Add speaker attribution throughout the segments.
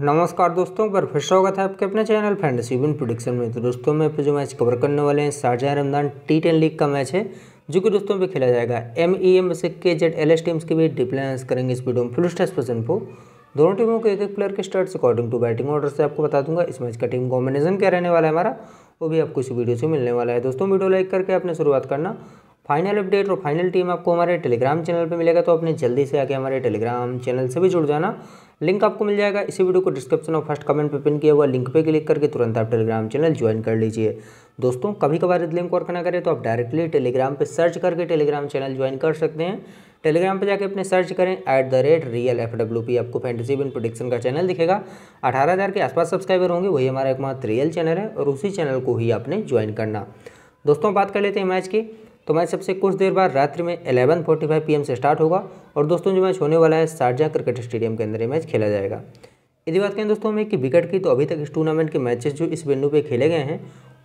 Speaker 1: नमस्कार दोस्तों पर फिर स्वागत है आपके अपने चैनल फैंडसी विन प्रोडिक्शन में तो दोस्तों में जो मैच कवर करने वाले हैं शाहजहा रमदान टी टेन लीग का मैच है जो कि दोस्तों पे खेला जाएगा एम ई एम से के जेड एल एस टीम्स के बीच डिप्लाइंस करेंगे इस वीडियो में फुल स्टेस पर्सन को दोनों टीमों के एक एक प्लेयर के start according to batting order से आपको बता दूंगा इस मैच का टीम कॉम्बिनेशन क्या रहने वाला है हमारा वो भी आपको इस वीडियो से मिलने वाला है दोस्तों वीडियो लाइक करके आपने शुरुआत करना फाइनल अपडेट और फाइनल टीम आपको हमारे टेलीग्राम चैनल पर मिलेगा तो आपने जल्दी से आके हमारे टेलीग्राम चैनल से भी जुड़ जाना लिंक आपको मिल जाएगा इसी वीडियो को डिस्क्रिप्शन और फर्स्ट कमेंट पे पिन किया हुआ लिंक पे क्लिक करके तुरंत आप टेलीग्राम चैनल ज्वाइन कर लीजिए दोस्तों कभी कभार इस लिंक वर्क ना करें तो आप डायरेक्टली टेलीग्राम पर सर्च करके टेलीग्राम चैनल ज्वाइन कर सकते हैं टेलीग्राम पर जाके अपने सर्च करें at the rate real F W P आपको फैंटेसी बिन प्रोडिक्शन का चैनल दिखेगा अठारह हज़ार के आसपास सब्सक्राइबर होंगे वही हमारा एकमात्र रियल चैनल है और उसी चैनल को ही आपने ज्वाइन करना दोस्तों बात कर लेते हैं मैच की तो मैच सबसे कुछ देर बाद रात्रि में एलेवन फोर्टी फाइव पी से स्टार्ट होगा और दोस्तों जो मैच होने वाला है शारजा क्रिकेट स्टेडियम के अंदर ये मैच खेला जाएगा यदि बात करें दोस्तों हमें कि विकेट की तो अभी तक इस टूर्नामेंट के मैचेस जो इस बिंदु पे खेले गए हैं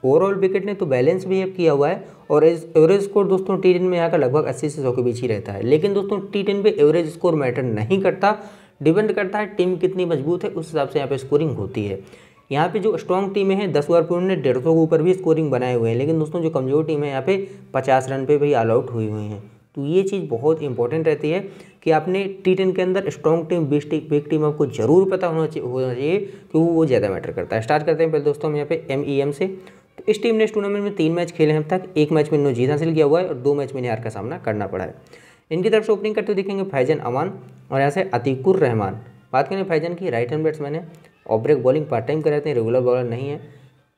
Speaker 1: ओवरऑल विकेट ने तो बैलेंस भी अब किया हुआ है और एवरेज स्कोर दोस्तों टी टेन में यहाँ का लगभग अस्सी से सौ के बीच ही रहता है लेकिन दोस्तों टी टेन पे एवरेज स्कोर मैटर नहीं करता डिपेंड करता है टीम कितनी मजबूत है उस हिसाब से यहाँ पे स्कोरिंग होती है यहाँ पे जो स्ट्रॉन्ग टीमें हैं दस ओवर पर उन्होंने डेढ़ सौ के ऊपर भी स्कोरिंग बनाए हुए हैं लेकिन दोस्तों जो कमज़ोर टीम है यहाँ पे पचास रन पे भी ऑल आउट हुई हुई हैं तो ये चीज़ बहुत इंपॉर्टेंट रहती है कि आपने टी टेन के अंदर strong team big team big team आपको जरूर पता होना चाहिए होना चाहिए कि वो ज़्यादा मैटर करता है स्टार्ट करते हैं पहले दोस्तों हम यहाँ पे एम ई एम से तो इस टीम ने इस टूर्नामेंट में तीन मैच खेले हैं अब तक एक मैच में इन्होंने जीत हासिल किया हुआ है और दो मैच में हार का सामना करना पड़ा है इनकी तरफ से ओपनिंग करते हुए देखेंगे फैजन अमान और यहाँ से अतिकुर रहमान बात करें फैजन की राइट हैंड बैट्समैन है off break bowling part time कराते हैं रेगुलर बॉलर नहीं है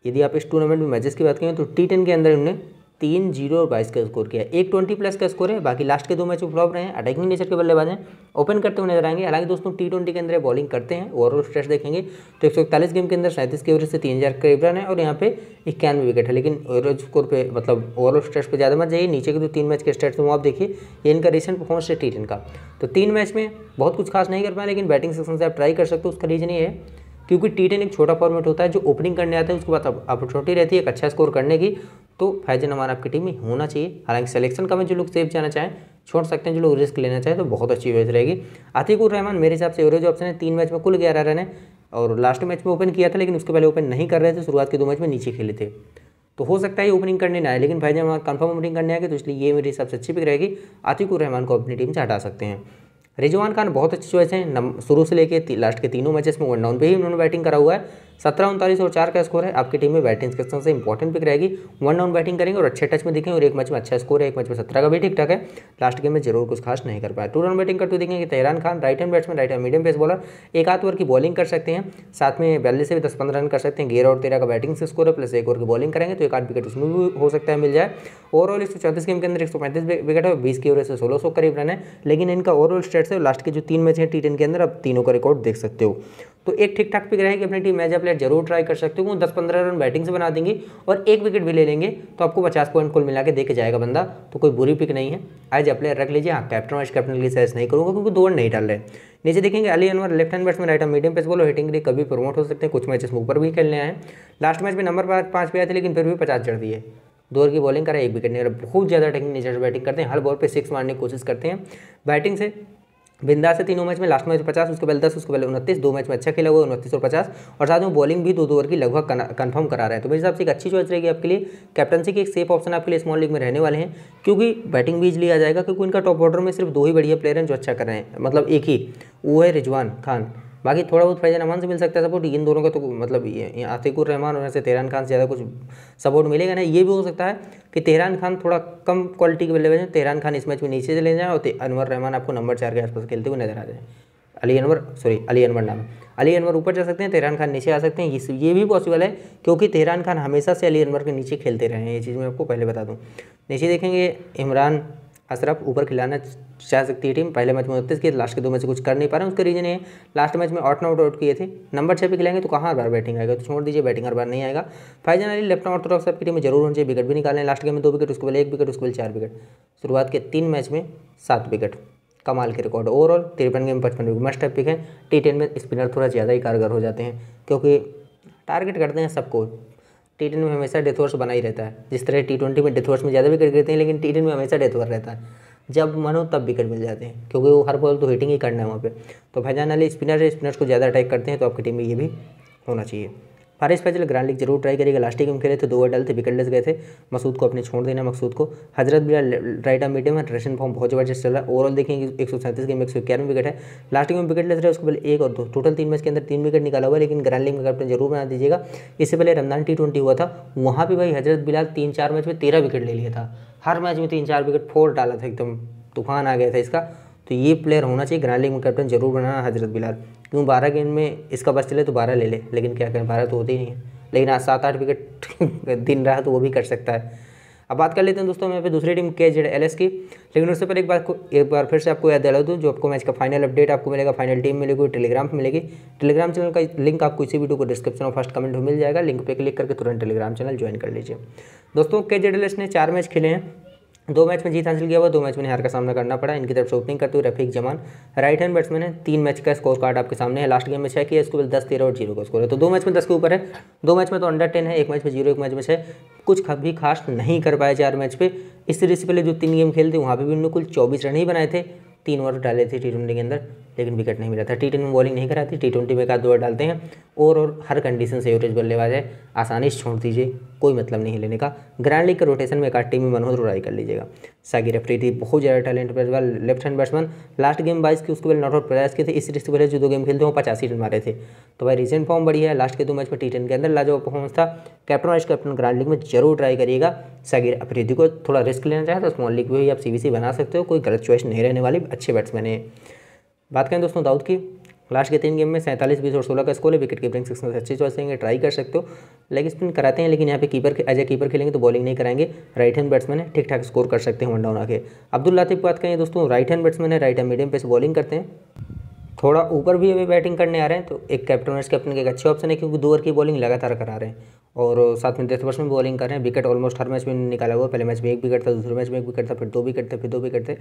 Speaker 1: यदि आप इस टूर्नामेंट में मैचेस की बात करें तो टी टेन के अंदर उन्होंने तीन जीरो और बाईस का स्कोर किया एक ट्वेंटी प्लस का स्कोर है बाकी लास्ट के दो मैच फ्लॉप रहे हैं अटैकिंग नेचर के बल्लेबाज हैं ओपन करते हुए नजर आएंगे हालांकि दोस्तों टी ट्वेंटी के अंदर बॉलिंग करते हैं ओवरऑल स्ट्रेस देखेंगे तो एक गेम के अंदर सैंतीस के ओवर से तीन हज़ार करीब रन है और यहाँ पे इक्यानवे विकेट है लेकिन एवरेज स्कोर पर मतलब ओवरऑल स्ट्रेस पर ज़्यादा मत जाइए नीचे के जो तो तीन मैच के स्टेट्स वो आप देखिए ये इनका रिसेंट परफॉर्मेंस है टी का तो तीन मैच में बहुत कुछ खास नहीं कर पाए लेकिन बैटिंग सेक्शन से आप ट्राई कर सकते हो उसका रीजन ये है क्योंकि टी टेन एक छोटा फॉर्मेट होता है जो ओपनिंग करने आते हैं उसके बाद अपॉर्चुनिटी रहती है एक अच्छा स्कोर करने की तो फैजन हमारा आपकी टीम में होना चाहिए हालांकि सिलेक्शन का में जो लोग सेफ जाना चाहें छोड़ सकते हैं जो लोग रिस्क लेना चाहें तो बहुत अच्छी वेज रहेगी आतिकुर रहमान मेरे हिसाब से एवरेज ऑप्शन है तीन मैच में कुल ग्यारह रन है और लास्ट मैच में ओपन किया था लेकिन उसके पहले ओपन नहीं कर रहे थे शुरुआत के दो मैच में नीचे खेले थे तो हो सकता है ये ओपनिंग करने ना आए लेकिन फैजन हमारा कन्फर्म ओपनिंग करने आएगी तो इसलिए ये मेरे हिसाब से अच्छी पिक रहेगी आतिकुर रहमान को अपनी टीम से हटा सकते हैं रिजवान खान बहुत अच्छी चॉइस है शुरू से लेके लास्ट के तीनों मैचेस में वन डाउन पे ही उन्होंने बैटिंग करा हुआ है सत्रह उनतालीस और चार का स्कोर है आपकी टीम में बैटिंग सेक्शन से इंपॉर्टेंट पिक रहेगी वन डाउन बैटिंग करेंगे और अच्छे टच में दिखेंगे और एक मैच में अच्छा स्कोर है एक मैच में सत्रह का भी ठीक ठाक है लास्ट गेम में जरूर कुछ खास नहीं कर पाया टू डाउन बैटिंग करते देखेंगे Tehran Khan right hand batsman right hand medium pace bowler एक आध ओवर की बॉलिंग कर सकते हैं साथ में बयालीस से भी दस पंद्रह रन कर सकते हैं गेर और तेरह का बैटिंग से स्कोर है प्लस एक ओवर की बॉलिंग करेंगे तो एक आध विकेट उसमें भी हो सकता है मिल जाए ओवरऑल एक गेम के अंदर एक विकेट है बीस की ओवर से सोलह सौ करीब रन है लेकिन इनका ओवरऑल स्टेट क्रिकेट है लास्ट के जो तीन मैच हैं टी के अंदर अब तीनों का रिकॉर्ड देख सकते हो तो एक ठीक ठाक पिक रहेगी अपनी टीम एज ए प्लेयर जरूर ट्राई कर सकते हो वो दस पंद्रह रन बैटिंग से बना देंगे और एक विकेट भी ले लेंगे तो आपको पचास पॉइंट कुल मिला के देके जाएगा बंदा तो कोई बुरी पिक नहीं है एज ए प्लेयर रख लीजिए हाँ कैप्टन वाइस कैप्टन की सैस नहीं करूँगा क्योंकि दो रन नहीं डाल रहे नीचे देखेंगे Ali Anwar left hand batsman right hand medium pace bowler hitting के लिए कभी प्रमोट हो सकते हैं कुछ मैचेस में ऊपर भी खेलने आए लास्ट मैच में नंबर पाँच पे आए थे लेकिन फिर भी पचास चढ़ दिए दो की बॉलिंग करा एक विकेट नहीं बहुत ज़्यादा टेक्निक नेचर बैटिंग करते हैं हर बॉल पे सिक्स मारने की कोशिश करते हैं बैटिंग से बिंदास से तीनों मैच में लास्ट मैच में पचास उसके पहले दस उसके पहले उनतीस दो मैच में अच्छा खेला हुआ उनतीस और पचास और साथ में बॉलिंग भी दो दो ओवर की लगभग कंफर्म करा रहा है तो मेरे हिसाब से एक अच्छी चॉइस रहेगी आपके लिए कैप्टनसी की एक सेफ ऑप्शन आपके लिए स्मॉल लीग में रहने वाले हैं क्योंकि बैटिंग भी लिया जाएगा क्योंकि उनका टॉप ऑर्डर में सिर्फ दो ही बढ़िया प्लेयर हैं जो अच्छा कर रहे हैं मतलब एक ही वो है रिजवान खान बाकी थोड़ा बहुत फैजान अमान से मिल सकता है सपोर्ट इन दोनों का तो मतलब आतिकुर रहमान और ऐसे तेहरान खान से ज़्यादा कुछ सपोर्ट मिलेगा ना ये भी हो सकता है कि तेहरान खान थोड़ा कम क्वालिटी के बल्लेबाज हैं तेहरान खान इस मैच में नीचे चले जाएँ और अनवर रहमान आपको नंबर चार के आसपास खेलते हुए नजर आ जाए अली अनवर सॉरी अली अनवर नाम अली अनवर ऊपर जा सकते हैं तेहरान खान नीचे आ सकते हैं इस ये भी पॉसिबल है क्योंकि तेहरान खान हमेशा से अली अनवर के नीचे खेलते रहे हैं ये चीज़ मैं आपको पहले बता दूँ नीचे देखेंगे इमरान अशरफ ऊपर खिलाना चाह सकती है टीम पहले मैच में उत्तीस किए लास्ट के दो मैच से कुछ कर नहीं पा रहे उसका रीजन है लास्ट मैच में आउट आउट आउट किए थे नंबर छः पे खिलाएंगे तो कहाँ हर बार बैटिंग आएगा तो छोड़ दीजिए बैटिंग हर बार नहीं आएगा फाइजन अली लेफ्ट आउट तरफ सबकी टीम में जरूर होनी चाहिए विकेट भी निकालें लास्ट गेम में दो विकेट उसके पहले एक विकेट उसके पहले चार विकेट शुरुआत के तीन मैच में सात विकेट कमाल के रिकॉर्ड ओवरऑल तिरपन गेम पचपन विकेट मस्ट पिक है टी टेन में स्पिनर थोड़ा ज़्यादा ही कारगर हो जाते हैं क्योंकि टारगेट करते हैं सबको टी टेन में हमेशा डेथ ओवर्स बना ही रहता है जिस तरह टी ट्वेंटी में डेथ ओवर्स में ज़्यादा विकेट गिरते हैं लेकिन टी टेन में हमेशा डेथ ओवर रहता है जब मन हो तब विकेट मिल जाते हैं क्योंकि वो हर बॉल तो हिटिंग ही करना है वहाँ पर तो भाईजान अली स्पिनर है स्पिनर्स को ज़्यादा अटैक करते हैं तो आपकी टीम में ये भी होना चाहिए फारिश फैजल ग्रांड लीग जरूर ट्राई करेगा लास्ट गेम खेले थे दो अडल डाले थे विकेटलेस गए थे मसूद को अपने छोड़ देना मसूद को Hazrat Bila right arm medium है फॉर्म बहुत जबरदस्त चल रहा है ओवरऑल देखेंगे एक सौ सैंतीस गेम एक सौ इक्यावन विकेट है लास्ट गेम विकेट लेस रहे उसके पहले एक और दो टोटल तीन मैच के अंदर तीन विकेट निकाला हुआ लेकिन ग्रांड लीग में कैप्टन जरूर बना दीजिएगा इससे पहले रमजान टी हुआ था वहाँ भी भाई हजरत बिलाल तीन चार मैच में तेरह विकेट ले लिया था हर मैच में तीन चार विकेट फोर डाला था एकदम तूफान आ गया था इसका तो ये प्लेयर होना चाहिए ग्रैंड लीग में कैप्टन जरूर बनाना हजरत बिलाल क्यों बारह गेंद में इसका बस चले तो बारह ले ले लेकिन क्या करें बारह तो होते ही नहीं है लेकिन आज सात आठ विकेट दिन रहा तो वो भी कर सकता है अब बात कर लेते हैं दोस्तों मैं पे दूसरी टीम के जेड एल एस की लेकिन उससे पहले एक बार एक बार फिर से आपको याद दिला दूँ जो आपको मैच का फाइनल अपडेट आपको मिलेगा फाइनल टीम मिलेगी टेलीग्राम पर मिलेगी टेलीग्राम चैनल का लिंक आपको इसी वीडियो को डिस्क्रिप्शन और फर्स्ट कमेंट में मिल जाएगा लिंक पर क्लिक करके तुरंत टेलीग्राम चैनल ज्वाइन कर लीजिए दोस्तों के जेड ने चार मैच खेले हैं दो मैच में जीत हासिल किया हुआ दो मैच में हार का सामना करना पड़ा इनकी तरफ से ओपनिंग करते हुए Rafiq Zaman right hand batsman है तीन मैच का स्कोर कार्ड आपके सामने है लास्ट गेम में छह किया इसको बिल दस तेरह और जीरो का स्कोर है तो दो मैच में दस के ऊपर है दो मैच में तो अंडर टेन है एक मैच में जीरो एक मैच में छः कुछ भी खास नहीं कर पाए चार मैच पर इस सीरीज से पहले जो तीन गेम खेलते वहाँ पर भी उन्होंने कुल चौबीस रन ही बनाए थे तीन ओवर डाले थे टी ट्वेंटी के अंदर लेकिन विकेट नहीं मिला था टी में बॉलिंग नहीं कराती टी ट्वेंटी में का दो डालते हैं और और हर कंडीशन से एवरेज बल्लेबाज है आसानी से छोड़ दीजिए कोई मतलब नहीं लेने का ग्रैंड लीग के रोटेशन में एक टीम में मनोज उड़ाई तो कर लीजिएगा सागिर अफरीदी बहुत ज़्यादा टैलेंट बल्लेबाज left hand batsman last game बाइस की उसके पहले नॉट आउट प्रयास किए थे इस रिश्ते से पहले जो दो गेम खेलते हैं पचासी रन मारे थे तो भाई रिसेंट फॉर्म बढ़िया है लास्ट के दो मैच में टी के अंदर लाजवाब परफॉर्मेंस था captain vice captain grand league में जरूर ट्राई करिएगा सागिर अफरीदी को थोड़ा रिस्क लेना चाहे तो स्मॉल लीग में भी आप सी बना सकते हो कोई गलत चॉइस नहीं रहने वाली अच्छे बैट्समैन है बात करें दोस्तों दाऊद की लास्ट के तीन गेम में सैंतालीस बीस और सोलह का स्कोर है विकेट कीपरिंग सिक्स अच्छी चॉइस देंगे ट्राई कर सकते हो लेग स्पिन कराते हैं लेकिन यहाँ पे कीपर एज ए कीपर खेलेंगे तो बॉलिंग नहीं कराएंगे राइट हैंड बैट्समैन है ठीक ठाक स्कोर कर सकते हैं वन डाउन आगे अब्दुल लातिफ की बात करें दोस्तों राइट हैंड बैट्समैन है राइट हैंड मीडियम पे से बॉलिंग करते हैं थोड़ा ऊपर भी अभी बैटिंग करने आ रहे हैं तो एक कैप्टन वर्स कैप्टन के एक अच्छे ऑप्शन है क्योंकि दो ओवर की बॉलिंग लगातार करा रहे हैं और साथ में डेथ में बॉलिंग कर रहे हैं विकेट ऑलमोस्ट हर मैच में निकाला हुआ पहले मैच में एक विकेट था दूसरे मैच में एक विकेट था फिर दो विकेट थे फिर दो विकेट थे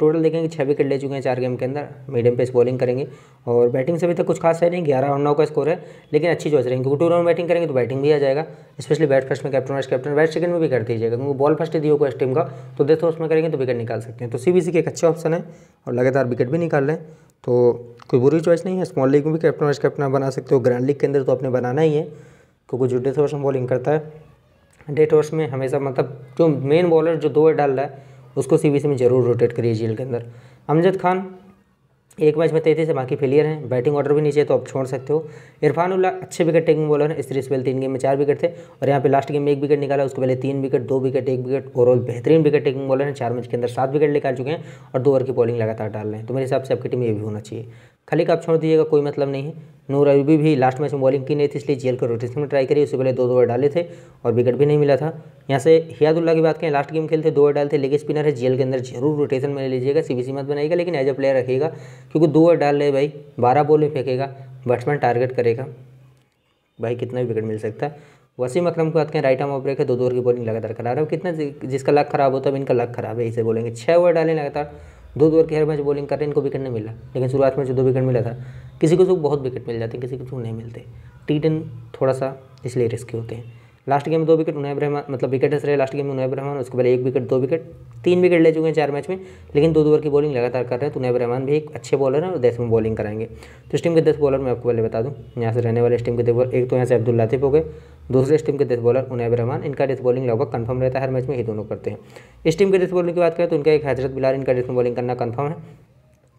Speaker 1: टोटल देखेंगे छः विकेट ले चुके हैं चार गेम के अंदर मीडियम पेस बॉलिंग करेंगे और बैटिंग से भी तो कुछ खास है नहीं ग्यारह और नौ का स्कोर है लेकिन अच्छी चॉइस रहेंगे क्योंकि टू राउंड बैटिंग करेंगे तो बैटिंग भी आ जाएगा स्पेशली बैट फर्स्ट में captain vice captain bat second में भी कर दीजिएगा क्योंकि बॉल फर्स्ट दी होगा इस टीम का तो डेथ ओवर्स में करेंगे तो विकेट निकाल सकते हैं तो सी के एक अच्छा ऑप्शन है और लगातार विकेट भी निकाल रहे हैं तो कोई बुरी चॉइस नहीं है स्मॉल लीग में भी कैप्टन वाइस कैप्टन बना सकते हो ग्रैंड लीग के अंदर तो आपने बनाना ही है क्योंकि जो डेथ ओवर्स में बॉलिंग करता है डेथ ओवर्स में हमेशा मतलब जो मेन बॉलर जो दो ओवर डाल रहा है उसको सी में ज़रूर रोटेट करिए जेल के अंदर अमजद खान एक मैच में तैतीस है बाकी फेलियर हैं बैटिंग ऑर्डर भी नीचे है तो आप छोड़ सकते हो इरफान उल्ला अच्छे विकेट टेकिंग बॉलर हैं इस पहले तीन गेम में चार विकेट थे और यहाँ पे लास्ट गेम में एक विकेट निकाला उसके पहले तीन विकेट दो विकेट एक विकेट ओवरऑल बेहतरीन विकेट टेकिंग बॉलर हैं चार मैच के अंदर सात विकेट निकाल चुके हैं और दो ओवर की बॉलिंग लगातार डाल रहे हैं तो मेरे हिसाब से आपकी टीम ये भी होना चाहिए खाली कप छोड़ दीजिएगा कोई मतलब नहीं है नूर अयूबी भी लास्ट मैच में बॉलिंग की नहीं थी इसलिए जेल को रोटेशन में ट्राई करी उससे पहले दो दो ओवर डाले थे और विकेट भी नहीं मिला था यहाँ से हियादुल्ला की बात करें लास्ट गेम खेलते दो ओवर डाले थे लेकिन स्पिनर है जेल के अंदर जरूर रोटेशन में ले लीजिएगा सी मत बनाएगा लेकिन एज ए प्लेयर रखेगा क्योंकि दो ओवर डाल रहे भाई बारह बॉल में फेंकेगा बैट्समैन टारगेट करेगा भाई कितना भी विकेट मिल सकता है वसीम अकरम को बात करें राइट आर्म ऑफ ब्रेक है दो दो ओवर की बॉलिंग लगातार करा रहे है कितना जिसका लक खराब होता है इनका लक खराब है इसे बोलेंगे छः ओवर डालें लगातार दो दो ओवर के हर मैच बॉलिंग कर रहे हैं इनको विकेट नहीं मिला लेकिन शुरुआत में जो दो विकेट मिला था किसी को तो बहुत विकेट मिल जाते हैं किसी को तो नहीं मिलते टी टेन थोड़ा सा इसलिए रिस्की होते हैं लास्ट गेम में दो विकेट उनैब रहमान मतलब विकेटर्स रहे लास्ट गेम में उनैब रहमान उसके पहले एक विकेट दो विकेट तीन विकेट ले चुके हैं चार मैच में लेकिन दो दो ओवर की बॉलिंग लगातार कर रहे हैं तो उनैब रहमान भी एक अच्छे बॉलर हैं और दस में बॉलिंग कराएंगे तो इस टीम के दस बॉलर मैं आपको पहले बता दूँ यहाँ से रहने वाले इस टीम के दस बॉलर एक तो यहाँ से अब्दुल लातिफ हो गए दूसरे इस टीम के दस बॉलर उनैब रहमान इनका डेथ बॉलिंग लगभग कन्फर्म रहता है हर मैच में ही दोनों करते हैं इस टीम के डेथ बॉलिंग की बात करें तो इनका एक हजरत बिलार इनका डेथ बॉलिंग करना कन्फर्म है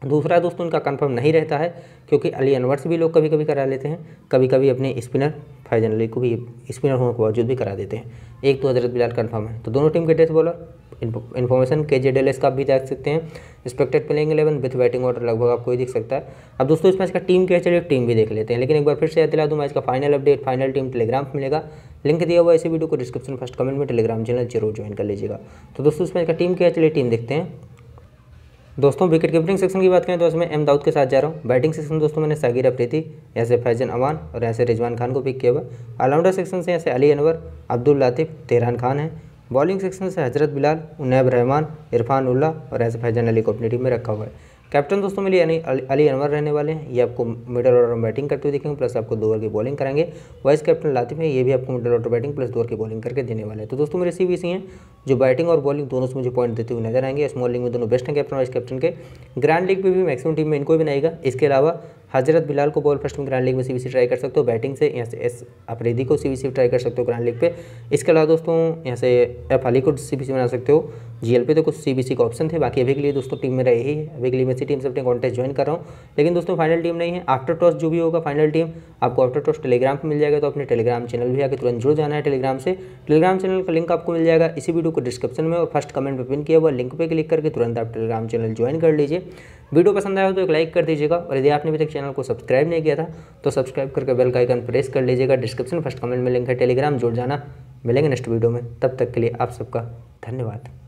Speaker 1: दूसरा दोस्तों उनका कंफर्म नहीं रहता है क्योंकि अली अनवर्स भी लोग कभी कभी करा लेते हैं कभी कभी अपने स्पिनर फैजन अली को भी स्पिनर होने के बावजूद भी करा देते हैं एक तो हजरत बिलाल कंफर्म है तो दोनों टीम के टेस्ट बॉलर इन्फॉर्मेशन के जे डेल का भी देख सकते हैं expected playing eleven with batting order लगभग आपको ही दिख सकता है अब दोस्तों इस मैच का टीम क्या चलिए टीम भी देख लेते हैं लेकिन एक बार फिर से याद दिला दूँ मैच का final update final team Telegram पर मिलेगा लिंक दिया हुआ इसी वीडियो को डिस्क्रिप्शन फर्स्ट कमेंट में टेलीग्राम चैनल जरूर ज्वाइन कर लीजिएगा तो दोस्तों इस मैच का टीम क्या चलिए टीम देखते हैं दोस्तों विकेट कीपरिंग सेक्शन की बात करें तो इसमें एम दाऊद के साथ जा रहा हूँ बैटिंग सेक्शन दोस्तों मैंने सागिर अफ्रीति यहाँ से फैजन अमान और यहाँ से रिजवान खान को पिक किया हुआ ऑलराउंडर सेक्शन से यहाँ से अली अनवर अब्दुल लातिफ तेहरान खान है बॉलिंग सेक्शन से हजरत बिलाल उनैब रहमान इरफान उल्ला और ऐसे फैजन अली को अपनी टीम में रखा हुआ है कैप्टन दोस्तों मिली यानी अली अनवर रहने वाले हैं ये आपको मिडल ऑर्डर में बैटिंग करते हुए दिखेंगे प्लस आपको दो ओवर की बॉलिंग करेंगे वाइस कैप्टन लातिफ है ये भी आपको मिडल ऑर्डर बैटिंग प्लस दो ओवर की बॉलिंग करके देने वाले हैं तो दोस्तों मेरे सी हैं जो बैटिंग और बॉलिंग दोनों से मुझे पॉइंट देते हुए नजर आएंगे स्मॉल लीग में दोनों बेस्ट हैं कैप्टन वाइस कैप्टन के ग्रैंड लीग में भी मैक्सिमम टीम में इनको भी बनाएगा इसके अलावा हजरत बिलाल को बॉल फर्स्ट में ग्रैंड लीग में सीबीसी ट्राई कर सकते हो बैटिंग से यहाँ से एस अफरीदी को सीबीसी ट्राई कर सकते हो ग्रैंड लीग पे इसके अलावा दोस्तों यहाँ से एफ अली को सीबीसी बना सकते हो जीएल पे तो कुछ सीबीसी का ऑप्शन थे बाकी अभी के लिए दोस्तों टीम रहे ही है अभी के लिए मैं इसी टीम से अपने कॉन्टेस्ट ज्वाइन कर रहा हूँ लेकिन दोस्तों फाइनल टीम नहीं है आफ्टर टॉस जो भी होगा फाइनल टीम आपको आफ्टर टॉस टेलीग्राम पर मिल जाएगा तो अपने टेलीग्राम चैनल भी आगे तुरंत जुड़ जाना है टेलीग्राम से टेलीग्राम चैनल का लिंक आपको मिल जाएगा इसी वीडियो को डिस्क्रिप्शन में और फर्स्ट कमेंट पर पिन किया हुआ लिंक पर क्लिक करके तुरंत आप टेलीग्राम चैनल ज्वाइन कर लीजिए वीडियो पसंद आया हो तो एक लाइक कर दीजिएगा और यदि आपने अभी तक चैनल को सब्सक्राइब नहीं किया था तो सब्सक्राइब करके बेल का आइकन प्रेस कर लीजिएगा डिस्क्रिप्शन फर्स्ट कमेंट में लिंक है टेलीग्राम जुड़ जाना मिलेंगे नेक्स्ट वीडियो में तब तक के लिए आप सबका धन्यवाद